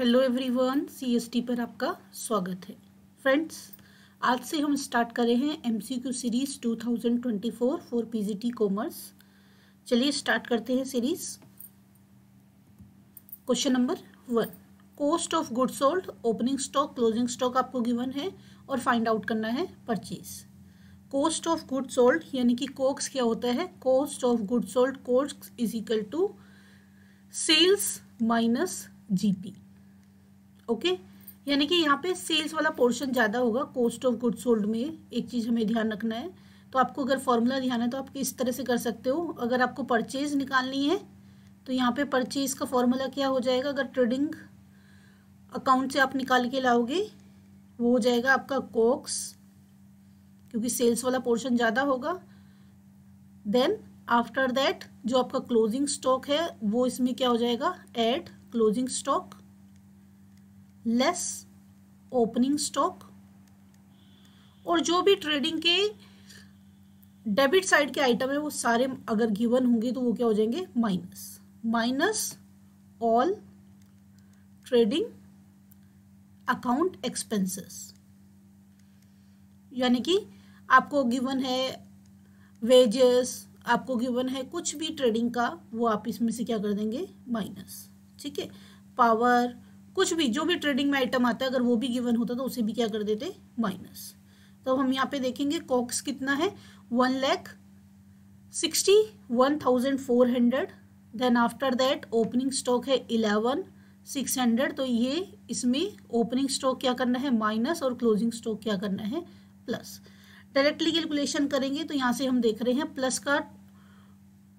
hello everyone CST पर आपका स्वागत है फ्रेंड्स आज से हम स्टार्ट कर रहे हैं MCQ series 2024 for PGT commerce चलिए स्टार्ट करते हैं series question number one cost of good sold opening stock closing stock आपको गिवन है और फाइंड आउट करना है purchase cost of good sold यानी कि कोक्स क्या होता है cost of good sold COGS is equal to sales minus GP okay यानी कि यहाँ पे सेल्स वाला पोर्शन ज़्यादा होगा कॉस्ट ऑफ गुड सोल्ड में एक चीज़ हमें ध्यान रखना है तो आपको अगर फॉर्मूला ध्यान है तो आप इस तरह से कर सकते हो अगर आपको परचेज निकालनी है तो यहाँ पे परचेज का फॉर्मूला क्या हो जाएगा अगर ट्रेडिंग अकाउंट से आप निकाल के लाओगे वो हो जाएगा आपका कोक्स क्योंकि सेल्स वाला पोर्शन ज़्यादा होगा देन आफ्टर दैट जो आपका क्लोजिंग स्टॉक है वो इसमें क्या हो जाएगा add closing stock less opening stock और जो भी ट्रेडिंग के डेबिट साइड के आइटम है वो सारे अगर गिवन होंगे तो वो क्या हो जाएंगे minus minus all trading account expenses यानी कि आपको गिवन है वेजेस आपको गिवन है कुछ भी ट्रेडिंग का वो आप इसमें से क्या कर देंगे माइनस ठीक है पावर कुछ भी जो भी ट्रेडिंग में आइटम आता है अगर वो भी गिवन होता तो उसे भी क्या कर देते माइनस तो हम यहाँ पे देखेंगे कॉक्स कितना है one lakh sixty one thousand four hundred then after that opening stock है इलेवन सिक्स हंड्रेड तो ये इसमें ओपनिंग स्टॉक क्या करना है माइनस और क्लोजिंग स्टॉक क्या करना है प्लस डायरेक्टली कैलकुलेशन करेंगे तो यहाँ से हम देख रहे हैं प्लस का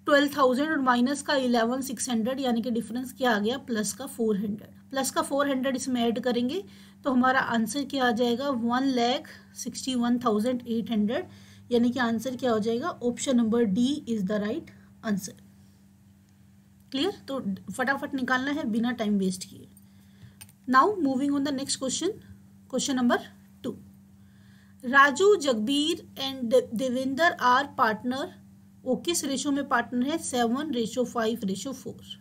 ट्वेल्व थाउजेंड और माइनस का इलेवन सिक्स हंड्रेड यानी कि डिफरेंस क्या आ गया प्लस का फोर हंड्रेड प्लस का फोर हंड्रेड इसमें ऐड करेंगे तो हमारा आंसर क्या आ जाएगा one lakh sixty one thousand eight hundred यानी कि आंसर क्या हो जाएगा option number D is the right answer clear तो फटाफट निकालना है बिना टाइम वेस्ट किए now moving on the next question question number two Raju Jagbir and Devender are partner वो किस रेशो में पार्टनर है seven ratio five ratio four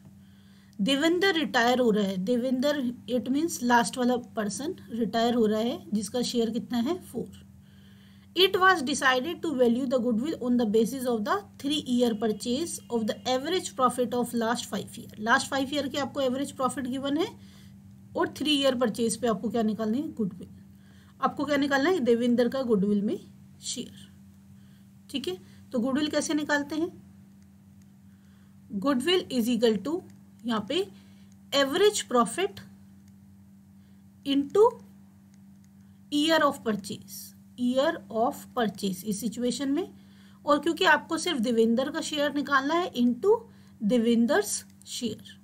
Devender retire हो रहा है देवेंदर इट मीन्स लास्ट वाला पर्सन रिटायर हो रहा है जिसका शेयर कितना है four it was decided to value the goodwill on the basis of the three year purchase of the average profit of last five year last five year के आपको average profit given है और three year purchase पे आपको क्या निकालना है goodwill आपको क्या निकालना है देवेंदर का गुडविल में शेयर ठीक है तो गुडविल कैसे निकालते हैं गुडविल इज इक्वल टू यहाँ पे average profit into year of purchase year of purchase इस सिचुएशन में और क्योंकि आपको सिर्फ देवेंदर का शेयर निकालना है into Devender's share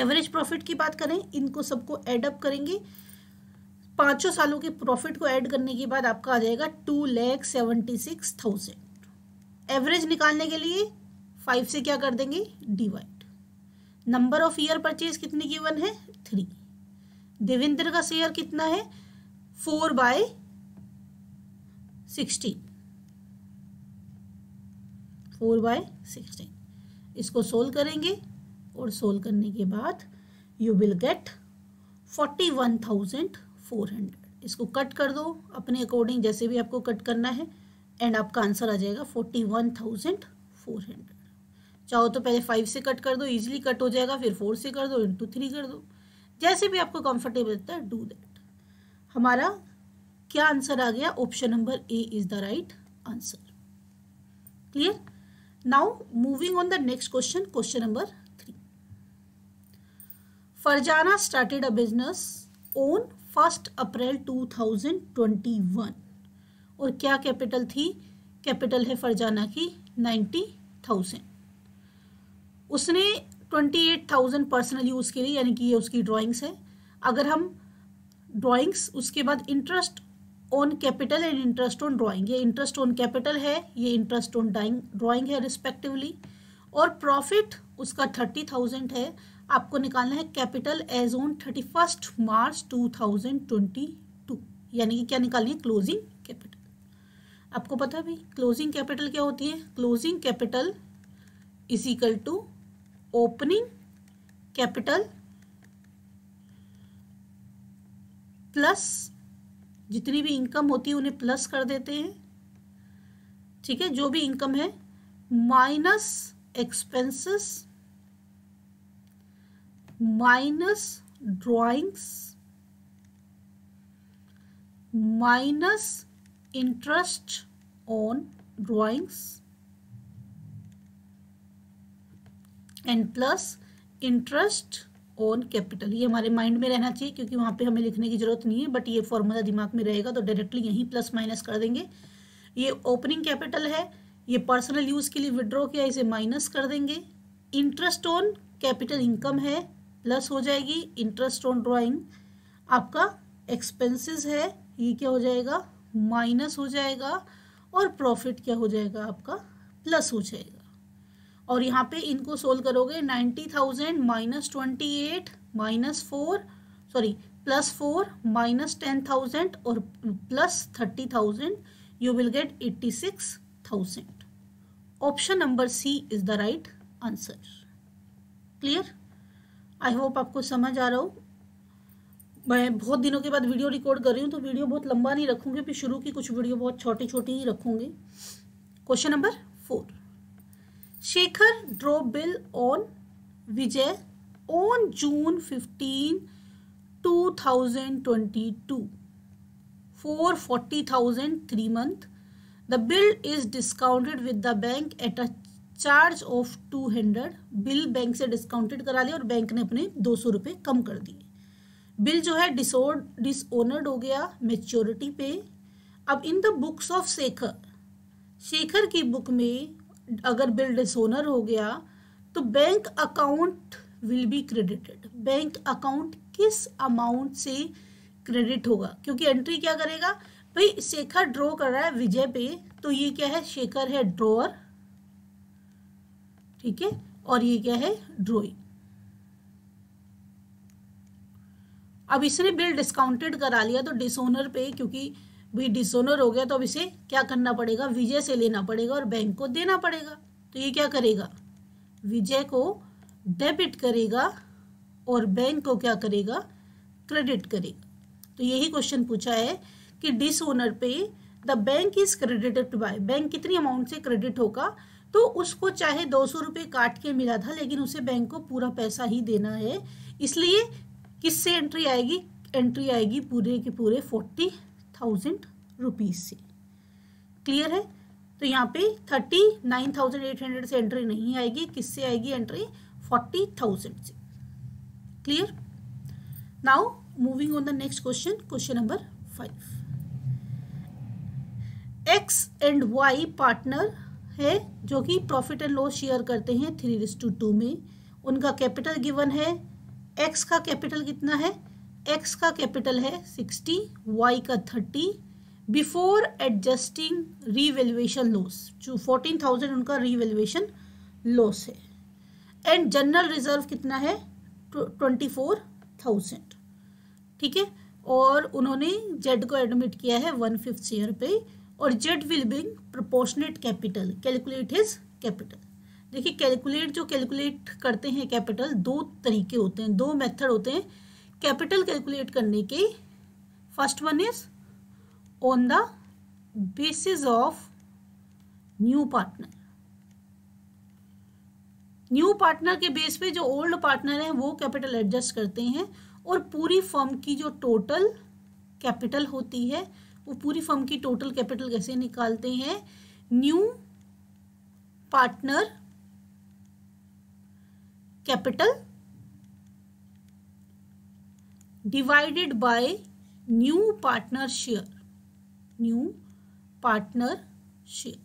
average profit की बात करें इनको सबको एडअप अप करेंगे पांचों सालों के प्रॉफिट को ऐड करने के बाद आपका आ जाएगा two lakh seventy six thousand average निकालने के लिए फाइव से क्या कर देंगे divide number of year purchase कितनी वन है थ्री देवेंद्र का शेयर कितना है four by sixteen four by sixteen इसको सोल्व करेंगे और सोल्व करने के बाद you will get forty one thousand four hundred इसको कट कर दो अपने अकॉर्डिंग जैसे भी आपको कट करना है एंड आपका आंसर आ जाएगा forty one thousand four hundred चाहो तो पहले फाइव से कट कर दो इजीली कट हो जाएगा फिर फोर से कर दो इंटू थ्री कर दो जैसे भी आपको कंफर्टेबल लगता है डू दैट हमारा क्या आंसर आ गया option number A is the right answer clear now moving on the next question question number three Farzana started a business on first April 2021 और क्या कैपिटल थी कैपिटल है फरजाना की नाइन्टी थाउजेंड उसने twenty eight thousand personal use के लिए यानी कि ये उसकी ड्राइंग्स है अगर हम ड्राइंग्स उसके बाद interest on capital and interest on drawing ये इंटरेस्ट ऑन कैपिटल है ये इंटरेस्ट ऑन ड्राइंग है रिस्पेक्टिवली और प्रॉफिट उसका थर्टी थाउजेंड है आपको निकालना है capital as on thirty first March two thousand twenty two यानी कि क्या निकालनी है क्लोजिंग कैपिटल आपको पता है भाई क्लोजिंग कैपिटल क्या होती है closing capital is equal to opening capital plus जितनी भी इनकम होती है उन्हें प्लस कर देते हैं ठीक है जो भी इनकम है minus expenses minus drawings minus interest on drawings and plus interest on capital ये हमारे माइंड में रहना चाहिए क्योंकि वहाँ पे हमें लिखने की जरूरत नहीं है बट ये फॉर्मूला दिमाग में रहेगा तो डायरेक्टली यहीं प्लस माइनस कर देंगे ये ओपनिंग कैपिटल है ये पर्सनल यूज़ के लिए विड्रॉ किया इसे माइनस कर देंगे इंटरेस्ट ऑन कैपिटल इनकम है प्लस हो जाएगी इंटरेस्ट ऑन ड्रॉइंग आपका एक्सपेंसिस है ये क्या हो जाएगा माइनस हो जाएगा और प्रॉफिट क्या हो जाएगा आपका प्लस हो जाएगा और यहाँ पे इनको सोल्व करोगे ninety thousand minus twenty eight minus four sorry plus four minus ten thousand और plus thirty thousand you will get eighty six thousand option number C is the right answer clear I hope आपको समझ आ रहा हो मैं बहुत दिनों के बाद वीडियो रिकॉर्ड कर रही हूँ तो वीडियो बहुत लंबा नहीं रखूँगी फिर शुरू की कुछ वीडियो बहुत छोटी छोटी ही रखूँगी question number four Vijay on June fifteen two thousand twenty 15, 2022 forty thousand three month the bill is discounted with the bank at a charge of two hundred bill bank से डिस्काउंटेड करा लिया और बैंक ने अपने दो सौ रुपये कम कर दिए बिल जो है डिसऑनर्ड हो गया मेच्योरिटी पे अब in the books of Shekhar Shekhar की बुक में अगर बिल डिसोनर हो गया तो bank account will be credited bank account किस अमाउंट से क्रेडिट होगा क्योंकि एंट्री क्या करेगा भाई शेखर ड्रॉ कर रहा है विजय पे तो ये क्या है शेखर है ड्रॉअर ठीक है और ये क्या है ड्रॉइंग अब इसने बिल डिस्काउंटेड करा लिया तो डिसोनर पे क्योंकि भी डिसोनर हो गया तो अब इसे क्या करना पड़ेगा विजय से लेना पड़ेगा और बैंक को देना पड़ेगा तो ये क्या करेगा विजय को डेबिट करेगा और बैंक को क्या करेगा क्रेडिट करेगा तो यही क्वेश्चन पूछा है कि ओनर पे the bank is credited by bank कितनी अमाउंट से क्रेडिट होगा तो उसको चाहे दो सौ रुपये काट के मिला था लेकिन उसे बैंक को पूरा पैसा ही देना है इसलिए किससे एंट्री आएगी एंट्री आएगी पूरे के पूरे फोर्टी थाउजेंड रुपीज़ से क्लियर है तो यहाँ पे thirty nine thousand eight hundred से एंट्री नहीं आएगी किससे आएगी एंट्री फोर्टी थाउजेंड से clear now moving on the next question question number five X and Y partner है जो कि प्रॉफिट एंड लॉस शेयर करते हैं थ्री रिस्टू टू में उनका कैपिटल गिवन है एक्स का कैपिटल कितना है एक्स का कैपिटल है सिक्सटी वाई का thirty before adjusting revaluation loss जो फोर्टीन थाउजेंड उनका रीवेल्युएशन लॉस है एंड जनरल रिजर्व कितना है ट्वेंटी फोर थाउजेंड ठीक है और उन्होंने जेड को एडमिट किया है वन फिफ्थ शेयर पे और Z will bring proportionate capital calculate his capital देखिए कैलकुलेट जो कैलकुलेट करते हैं कैपिटल दो तरीके होते हैं दो मेथड होते हैं कैपिटल कैलकुलेट करने के first one is on the basis of new partner new partner के बेस पे जो ओल्ड पार्टनर हैं वो कैपिटल एडजस्ट करते हैं और पूरी फर्म की जो टोटल कैपिटल होती है वो पूरी फर्म की टोटल कैपिटल कैसे निकालते हैं new partner capital divided by new partner share new partner share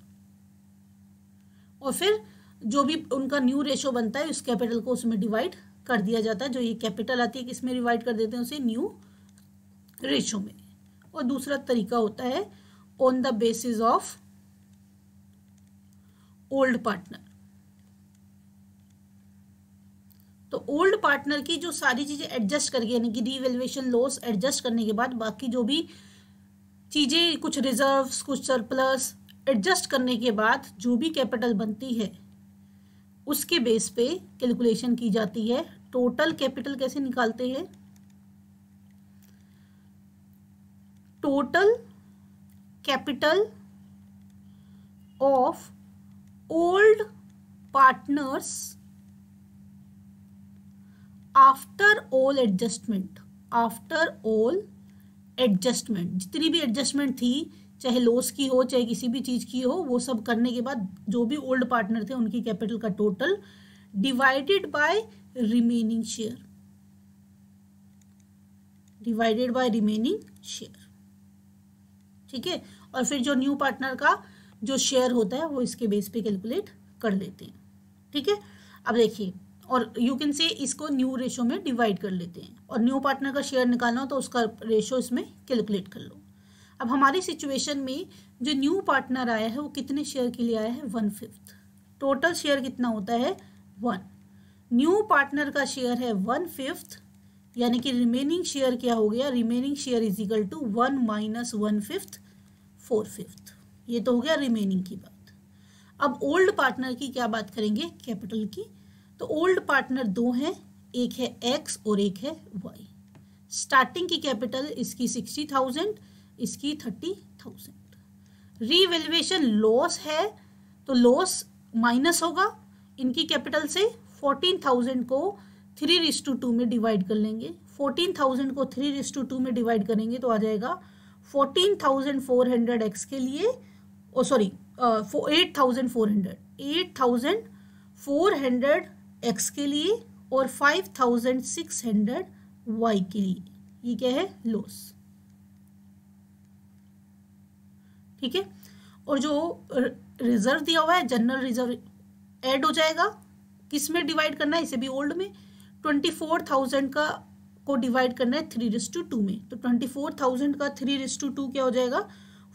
और फिर जो भी उनका न्यू रेशो बनता है उस कैपिटल को उसमें डिवाइड कर दिया जाता है जो ये कैपिटल आती है किसमें डिवाइड कर देते हैं उसे न्यू रेशो में और दूसरा तरीका होता है on the basis of old partner तो ओल्ड पार्टनर की जो सारी चीज़ें एडजस्ट करके यानी कि रीवेल्युएशन लॉस एडजस्ट करने के बाद बाकी जो भी चीज़ें कुछ रिजर्व कुछ सरप्लस एडजस्ट करने के बाद जो भी कैपिटल बनती है उसके बेस पे कैलकुलेशन की जाती है टोटल कैपिटल कैसे निकालते हैं total capital of old partners after all adjustment after all adjustment जितनी भी एडजस्टमेंट थी चाहे लॉस की हो चाहे किसी भी चीज़ की हो वो सब करने के बाद जो भी ओल्ड पार्टनर थे उनकी कैपिटल का total divided by remaining share divided by remaining share ठीक है और फिर जो न्यू पार्टनर का जो शेयर होता है वो इसके बेस पे कैलकुलेट कर लेते हैं ठीक है अब देखिए और यू कैन से इसको न्यू रेशो में डिवाइड कर लेते हैं और न्यू पार्टनर का शेयर निकालना हो तो उसका रेशो इसमें कैलकुलेट कर लो अब हमारी सिचुएशन में जो न्यू पार्टनर आया है वो कितने शेयर के लिए आया है वन फिफ्थ टोटल शेयर कितना होता है वन न्यू पार्टनर का शेयर है वन फिफ्थ यानी कि रिमेनिंग शेयर क्या हो गया remaining share is equal to one minus one fifth four fifth ये तो हो गया रिमेनिंग की बात अब ओल्ड पार्टनर की क्या बात करेंगे कैपिटल की तो ओल्ड पार्टनर दो हैं एक है एक्स और एक है वाई स्टार्टिंग की कैपिटल इसकी सिक्सटी थाउजेंड इसकी थर्टी थाउजेंड रीवेल्युएशन लॉस है तो लॉस माइनस होगा इनकी कैपिटल से फोर्टीन थाउजेंड को थ्री रिस टू टू में डिवाइड कर लेंगे फोर्टीन थाउजेंड को थ्री रिस टू टू में डिवाइड करेंगे तो आ जाएगा fourteen thousand four hundred X के लिए sorry eight thousand four hundred eight thousand four hundred X के लिए और five thousand six hundred Y के लिए ये क्या है लॉस ठीक है और जो रिजर्व दिया हुआ है जनरल रिजर्व ऐड हो जाएगा किस में डिवाइड करना है इसे भी ओल्ड में ट्वेंटी फोर थाउजेंड का को डिवाइड करना है थ्री रिस्टू टू में तो ट्वेंटी फोर थाउजेंड का थ्री रिस्टू टू क्या हो जाएगा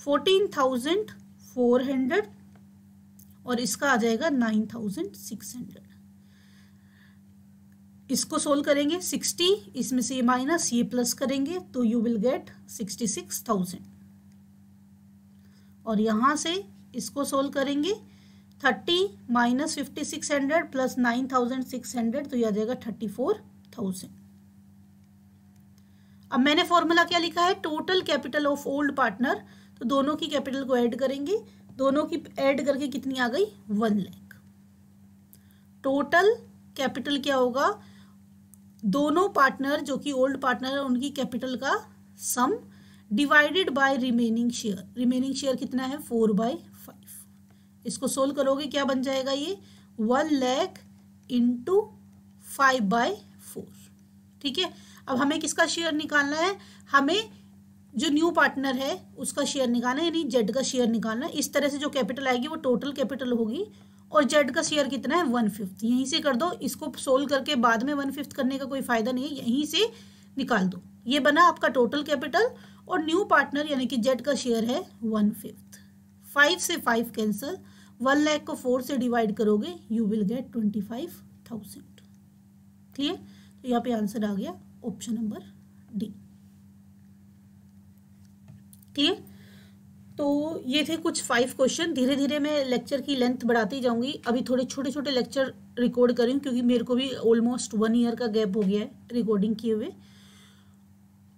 फोर्टीन थाउजेंड फोर हंड्रेड और इसका आ जाएगा नाइन थाउजेंड सिक्स हंड्रेड इसको सोल्व करेंगे सिक्सटी इसमें से ये माइनस ये प्लस करेंगे तो you will get sixty six thousand और यहाँ से इसको सोल्व करेंगे thirty minus fifty six hundred plus nine thousand six hundred तो यह आ जाएगा थर्टी फोर थाउजेंड अब मैंने फॉर्मूला क्या लिखा है total capital of old partner तो दोनों की कैपिटल को ऐड करेंगे दोनों की ऐड करके कितनी आ गई वन लैख टोटल कैपिटल क्या होगा दोनों पार्टनर जो कि ओल्ड पार्टनर है उनकी कैपिटल का sum divided by remaining share remaining share कितना है फोर बाय फाइव इसको सोल्व करोगे क्या बन जाएगा ये one lakh into five by four ठीक है अब हमें किसका शेयर निकालना है हमें जो न्यू पार्टनर है उसका शेयर निकालना है यानी जेड का शेयर निकालना है इस तरह से जो कैपिटल आएगी वो टोटल कैपिटल होगी और जेड का शेयर कितना है वन फिफ्थ यहीं से कर दो इसको सोल्व करके बाद में वन फिफ्थ करने का कोई फ़ायदा नहीं है यहीं से निकाल दो ये बना आपका टोटल कैपिटल और न्यू पार्टनर यानी कि जेड का शेयर है वन फिफ्थ फाइव से फाइव कैंसिल वन लैख को फोर से डिवाइड करोगे you will get twenty five thousand clear तो यहाँ पे आंसर आ गया ऑप्शन नंबर डी क्लियर तो ये थे कुछ फाइव क्वेश्चन धीरे धीरे मैं लेक्चर की लेंथ बढ़ाती जाऊंगी अभी थोड़े छोटे छोटे लेक्चर रिकॉर्ड करी क्योंकि मेरे को भी ऑलमोस्ट वन ईयर का गैप हो गया है रिकॉर्डिंग किए हुए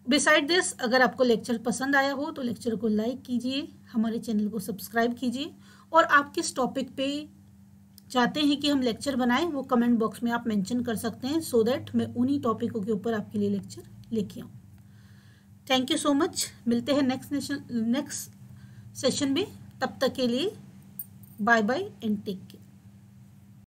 बिसाइड दिस अगर आपको लेक्चर पसंद आया हो तो लेक्चर को लाइक कीजिए हमारे चैनल को सब्सक्राइब कीजिए और आप किस टॉपिक पे चाहते हैं कि हम लेक्चर बनाएं वो कमेंट बॉक्स में आप मेंशन कर सकते हैं सो so दैट मैं उन्हीं टॉपिकों के ऊपर आपके लिए लेक्चर लेके आऊँ थैंक यू सो मच मिलते हैं नेक्स्ट नेक्स्ट सेशन में तब तक के लिए bye bye and take care